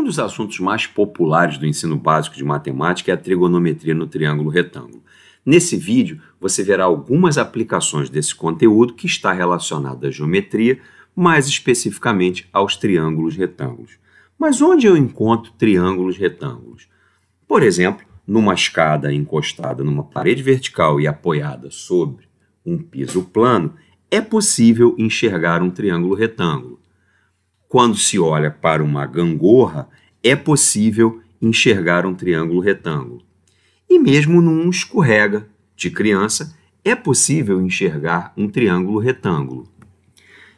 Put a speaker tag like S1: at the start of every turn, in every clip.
S1: Um dos assuntos mais populares do ensino básico de matemática é a trigonometria no triângulo retângulo. Nesse vídeo, você verá algumas aplicações desse conteúdo que está relacionado à geometria, mais especificamente aos triângulos retângulos. Mas onde eu encontro triângulos retângulos? Por exemplo, numa escada encostada numa parede vertical e apoiada sobre um piso plano, é possível enxergar um triângulo retângulo. Quando se olha para uma gangorra, é possível enxergar um triângulo retângulo. E mesmo num escorrega de criança, é possível enxergar um triângulo retângulo.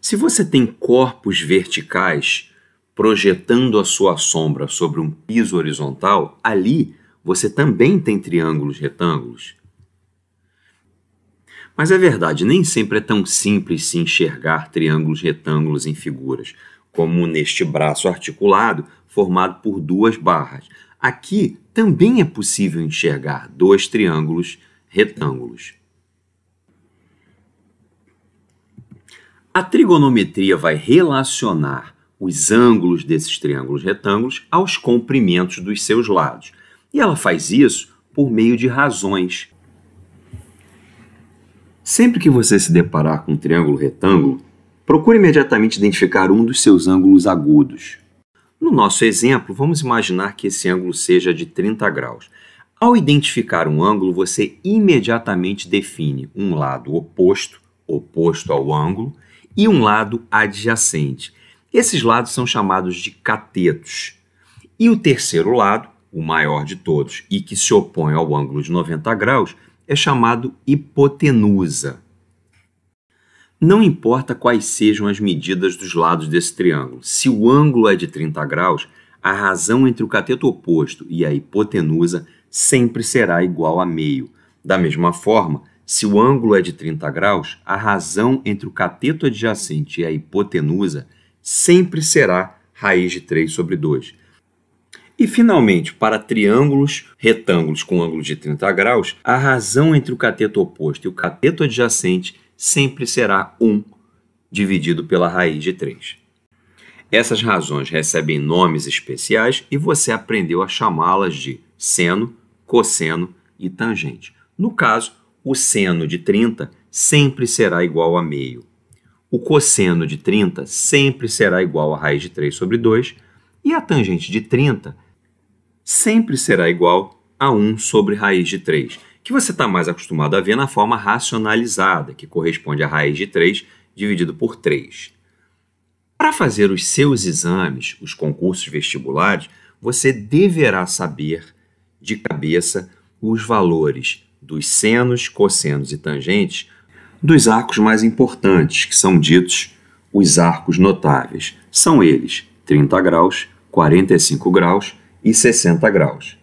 S1: Se você tem corpos verticais projetando a sua sombra sobre um piso horizontal, ali você também tem triângulos retângulos. Mas é verdade, nem sempre é tão simples se enxergar triângulos retângulos em figuras como neste braço articulado, formado por duas barras. Aqui também é possível enxergar dois triângulos retângulos. A trigonometria vai relacionar os ângulos desses triângulos retângulos aos comprimentos dos seus lados. E ela faz isso por meio de razões. Sempre que você se deparar com um triângulo retângulo, Procure imediatamente identificar um dos seus ângulos agudos. No nosso exemplo, vamos imaginar que esse ângulo seja de 30 graus. Ao identificar um ângulo, você imediatamente define um lado oposto, oposto ao ângulo, e um lado adjacente. Esses lados são chamados de catetos. E o terceiro lado, o maior de todos e que se opõe ao ângulo de 90 graus, é chamado hipotenusa. Não importa quais sejam as medidas dos lados desse triângulo, se o ângulo é de 30 graus, a razão entre o cateto oposto e a hipotenusa sempre será igual a meio. Da mesma forma, se o ângulo é de 30 graus, a razão entre o cateto adjacente e a hipotenusa sempre será raiz de 3 sobre 2. E, finalmente, para triângulos retângulos com ângulo de 30 graus, a razão entre o cateto oposto e o cateto adjacente sempre será 1 dividido pela raiz de 3. Essas razões recebem nomes especiais e você aprendeu a chamá-las de seno, cosseno e tangente. No caso, o seno de 30 sempre será igual a meio. O cosseno de 30 sempre será igual a raiz de 3 sobre 2. E a tangente de 30 sempre será igual a 1 sobre raiz de 3 que você está mais acostumado a ver na forma racionalizada, que corresponde à raiz de 3 dividido por 3. Para fazer os seus exames, os concursos vestibulares, você deverá saber de cabeça os valores dos senos, cossenos e tangentes dos arcos mais importantes, que são ditos os arcos notáveis. São eles 30 graus, 45 graus e 60 graus.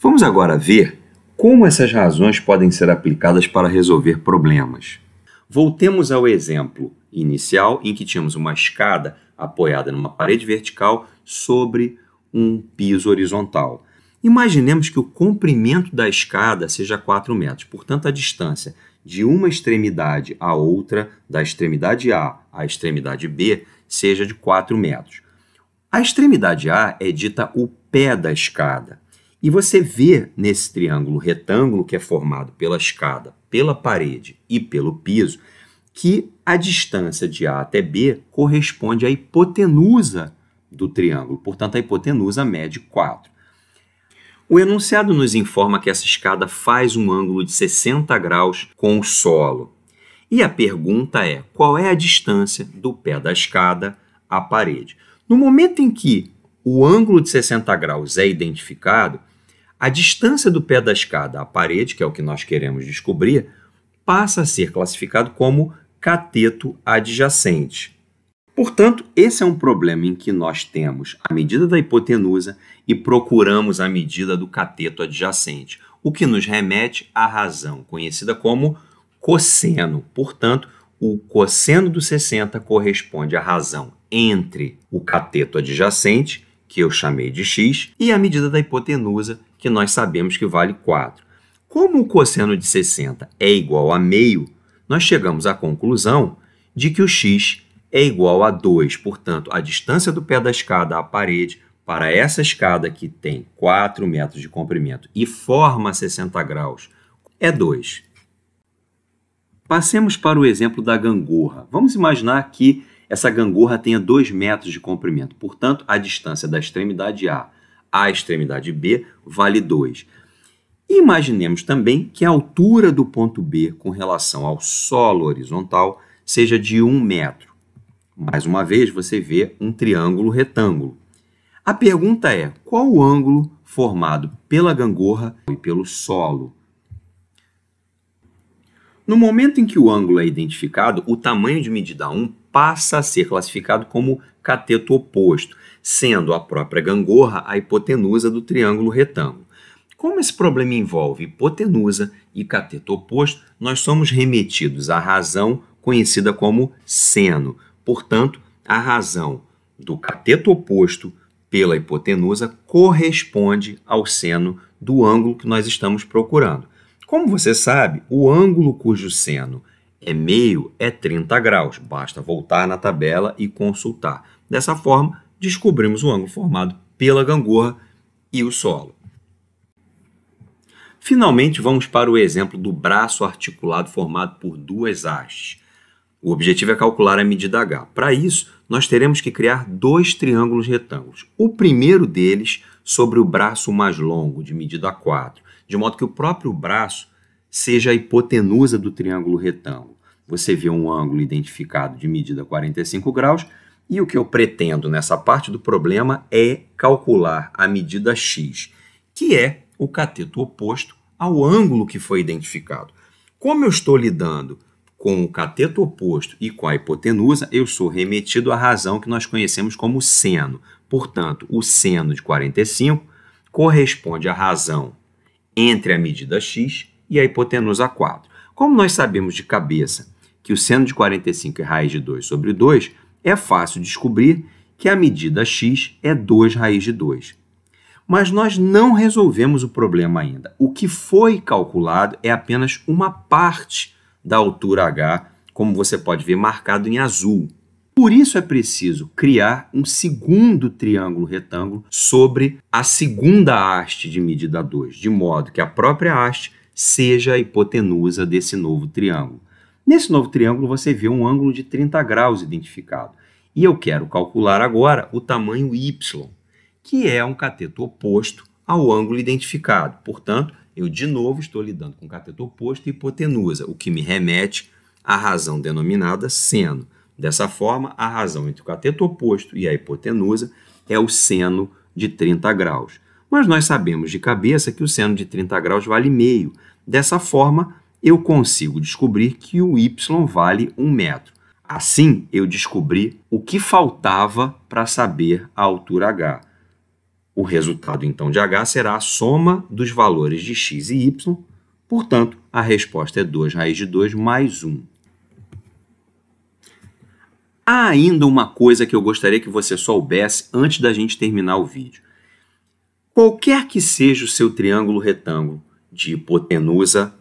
S1: Vamos agora ver como essas razões podem ser aplicadas para resolver problemas? Voltemos ao exemplo inicial em que tínhamos uma escada apoiada numa parede vertical sobre um piso horizontal. Imaginemos que o comprimento da escada seja 4 metros, portanto, a distância de uma extremidade à outra, da extremidade A à extremidade B, seja de 4 metros. A extremidade A é dita o pé da escada e você vê nesse triângulo retângulo que é formado pela escada, pela parede e pelo piso, que a distância de A até B corresponde à hipotenusa do triângulo. Portanto, a hipotenusa mede 4. O enunciado nos informa que essa escada faz um ângulo de 60 graus com o solo. E a pergunta é: qual é a distância do pé da escada à parede? No momento em que o ângulo de 60 graus é identificado, a distância do pé da escada à parede, que é o que nós queremos descobrir, passa a ser classificado como cateto adjacente. Portanto, esse é um problema em que nós temos a medida da hipotenusa e procuramos a medida do cateto adjacente, o que nos remete à razão, conhecida como cosseno. Portanto, o cosseno do 60 corresponde à razão entre o cateto adjacente que eu chamei de x, e a medida da hipotenusa, que nós sabemos que vale 4. Como o cosseno de 60 é igual a meio, nós chegamos à conclusão de que o x é igual a 2, portanto, a distância do pé da escada à parede para essa escada que tem 4 metros de comprimento e forma 60 graus é 2. Passemos para o exemplo da gangorra. Vamos imaginar que essa gangorra tenha 2 metros de comprimento. Portanto, a distância da extremidade A à extremidade B vale 2. Imaginemos também que a altura do ponto B com relação ao solo horizontal seja de 1 um metro. Mais uma vez, você vê um triângulo retângulo. A pergunta é: qual o ângulo formado pela gangorra e pelo solo? No momento em que o ângulo é identificado, o tamanho de medida 1 passa a ser classificado como cateto oposto, sendo a própria gangorra a hipotenusa do triângulo retângulo. Como esse problema envolve hipotenusa e cateto oposto, nós somos remetidos à razão conhecida como seno. Portanto, a razão do cateto oposto pela hipotenusa corresponde ao seno do ângulo que nós estamos procurando. Como você sabe, o ângulo cujo seno é meio, é 30 graus. Basta voltar na tabela e consultar. Dessa forma, descobrimos o ângulo formado pela gangorra e o solo. Finalmente, vamos para o exemplo do braço articulado formado por duas hastes. O objetivo é calcular a medida h. Para isso, nós teremos que criar dois triângulos retângulos. O primeiro deles sobre o braço mais longo, de medida 4, de modo que o próprio braço seja a hipotenusa do triângulo retângulo. Você vê um ângulo identificado de medida 45 graus, e o que eu pretendo nessa parte do problema é calcular a medida x, que é o cateto oposto ao ângulo que foi identificado. Como eu estou lidando com o cateto oposto e com a hipotenusa, eu sou remetido à razão que nós conhecemos como seno. Portanto, o seno de 45 corresponde à razão entre a medida x e a hipotenusa 4. Como nós sabemos de cabeça que o seno de 45 é raiz de 2 sobre 2, é fácil descobrir que a medida x é 2 raiz de 2. Mas nós não resolvemos o problema ainda. O que foi calculado é apenas uma parte da altura h, como você pode ver marcado em azul. Por isso é preciso criar um segundo triângulo retângulo sobre a segunda haste de medida 2, de modo que a própria haste seja a hipotenusa desse novo triângulo. Nesse novo triângulo você vê um ângulo de 30 graus identificado. E eu quero calcular agora o tamanho y, que é um cateto oposto ao ângulo identificado. Portanto, eu de novo estou lidando com cateto oposto e hipotenusa, o que me remete à razão denominada seno. Dessa forma, a razão entre o cateto oposto e a hipotenusa é o seno de 30 graus. Mas nós sabemos de cabeça que o seno de 30 graus vale meio. Dessa forma, eu consigo descobrir que o y vale 1 metro. Assim, eu descobri o que faltava para saber a altura h. O resultado, então, de h será a soma dos valores de x e y. Portanto, a resposta é 2 raiz de 2 mais 1. Há ainda uma coisa que eu gostaria que você soubesse antes da gente terminar o vídeo. Qualquer que seja o seu triângulo retângulo de hipotenusa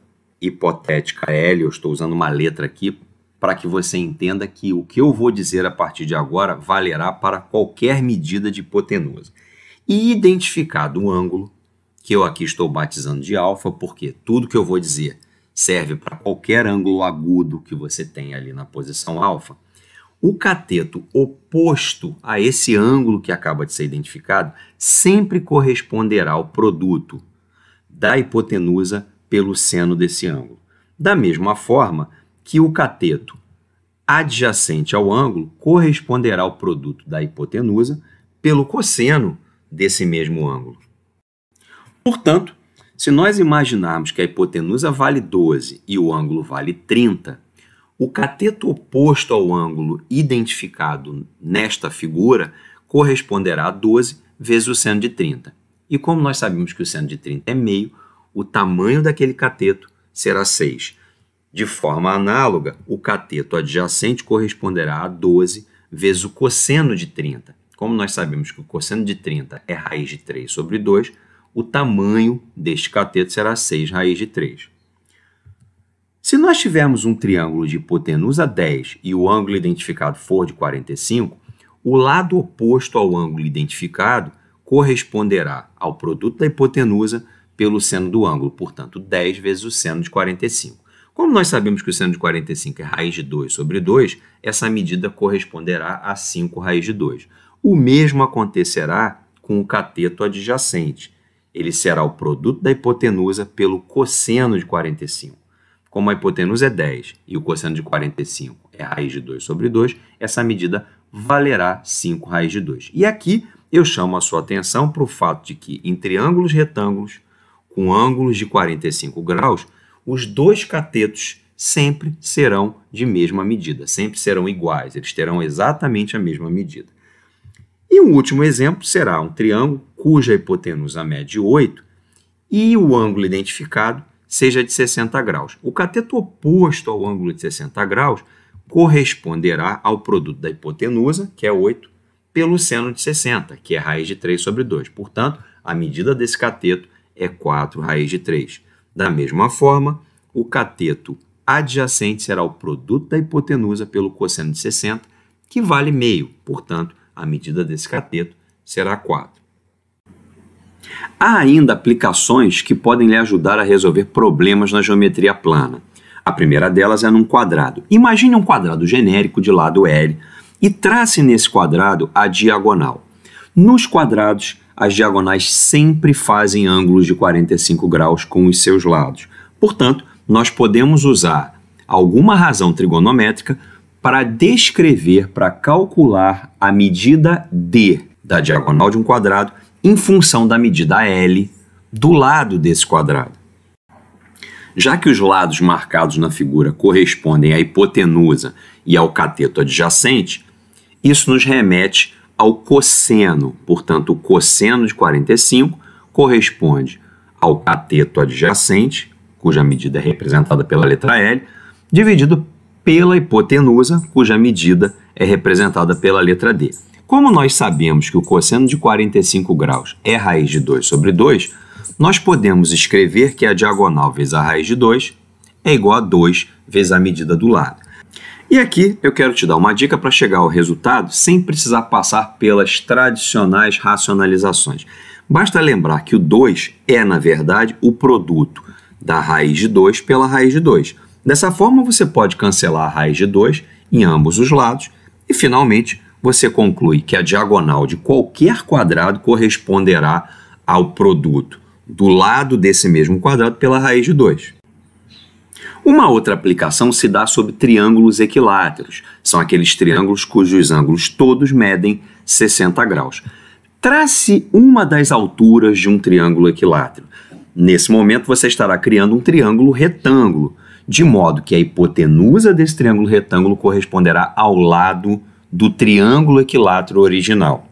S1: hipotética L, eu estou usando uma letra aqui para que você entenda que o que eu vou dizer a partir de agora valerá para qualquer medida de hipotenusa. E identificado o ângulo, que eu aqui estou batizando de alfa, porque tudo que eu vou dizer serve para qualquer ângulo agudo que você tenha ali na posição alfa. O cateto oposto a esse ângulo que acaba de ser identificado sempre corresponderá ao produto da hipotenusa pelo seno desse ângulo. Da mesma forma que o cateto adjacente ao ângulo corresponderá ao produto da hipotenusa pelo cosseno desse mesmo ângulo. Portanto, se nós imaginarmos que a hipotenusa vale 12 e o ângulo vale 30, o cateto oposto ao ângulo identificado nesta figura corresponderá a 12 vezes o seno de 30. E como nós sabemos que o seno de 30 é meio, o tamanho daquele cateto será 6. De forma análoga, o cateto adjacente corresponderá a 12 vezes o cosseno de 30. Como nós sabemos que o cosseno de 30 é raiz de 3 sobre 2, o tamanho deste cateto será 6 raiz de 3. Se nós tivermos um triângulo de hipotenusa 10 e o ângulo identificado for de 45, o lado oposto ao ângulo identificado corresponderá ao produto da hipotenusa pelo seno do ângulo, portanto, 10 vezes o seno de 45. Como nós sabemos que o seno de 45 é raiz de 2 sobre 2, essa medida corresponderá a 5 raiz de 2. O mesmo acontecerá com o cateto adjacente. Ele será o produto da hipotenusa pelo cosseno de 45. Como a hipotenusa é 10 e o cosseno de 45 é raiz de 2 sobre 2, essa medida valerá 5 raiz de 2. E aqui eu chamo a sua atenção para o fato de que em triângulos retângulos com ângulos de 45 graus, os dois catetos sempre serão de mesma medida, sempre serão iguais, eles terão exatamente a mesma medida. E o um último exemplo será um triângulo cuja hipotenusa mede é 8 e o ângulo identificado seja de 60 graus. O cateto oposto ao ângulo de 60 graus corresponderá ao produto da hipotenusa, que é 8, pelo seno de 60, que é raiz de 3 sobre 2. Portanto, a medida desse cateto é 4 raiz de 3. Da mesma forma, o cateto adjacente será o produto da hipotenusa pelo cosseno de 60, que vale meio. Portanto, a medida desse cateto será 4. Há ainda aplicações que podem lhe ajudar a resolver problemas na geometria plana. A primeira delas é num quadrado. Imagine um quadrado genérico de lado L e trace nesse quadrado a diagonal. Nos quadrados, as diagonais sempre fazem ângulos de 45 graus com os seus lados. Portanto, nós podemos usar alguma razão trigonométrica para descrever, para calcular a medida d da diagonal de um quadrado em função da medida L do lado desse quadrado. Já que os lados marcados na figura correspondem à hipotenusa e ao cateto adjacente, isso nos remete ao cosseno. Portanto, o cosseno de 45 corresponde ao cateto adjacente, cuja medida é representada pela letra L, dividido pela hipotenusa, cuja medida é representada pela letra D. Como nós sabemos que o cosseno de 45 graus é raiz de 2 sobre 2, nós podemos escrever que a diagonal vezes a raiz de 2 é igual a 2 vezes a medida do lado. E aqui eu quero te dar uma dica para chegar ao resultado sem precisar passar pelas tradicionais racionalizações. Basta lembrar que o 2 é, na verdade, o produto da raiz de 2 pela raiz de 2. Dessa forma, você pode cancelar a raiz de 2 em ambos os lados e, finalmente, você conclui que a diagonal de qualquer quadrado corresponderá ao produto do lado desse mesmo quadrado pela raiz de 2. Uma outra aplicação se dá sobre triângulos equiláteros. São aqueles triângulos cujos ângulos todos medem 60 graus. Trace uma das alturas de um triângulo equilátero. Nesse momento, você estará criando um triângulo retângulo, de modo que a hipotenusa desse triângulo retângulo corresponderá ao lado do triângulo equilátero original.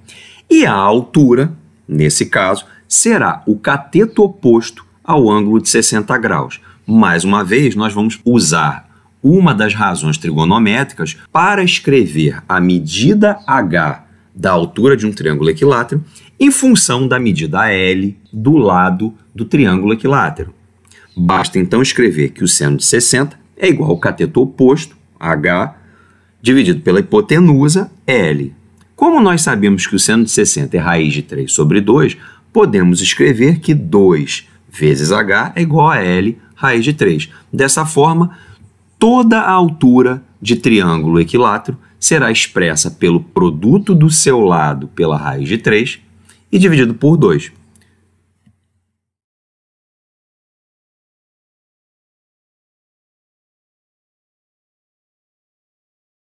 S1: E a altura, nesse caso, será o cateto oposto ao ângulo de 60 graus. Mais uma vez, nós vamos usar uma das razões trigonométricas para escrever a medida h da altura de um triângulo equilátero em função da medida L do lado do triângulo equilátero. Basta então escrever que o seno de 60 é igual ao cateto oposto, H, dividido pela hipotenusa, L. Como nós sabemos que o seno de 60 é raiz de 3 sobre 2, podemos escrever que 2 vezes h é igual a L raiz de 3. Dessa forma, toda a altura de triângulo equilátero será expressa pelo produto do seu lado pela raiz de 3 e dividido por 2.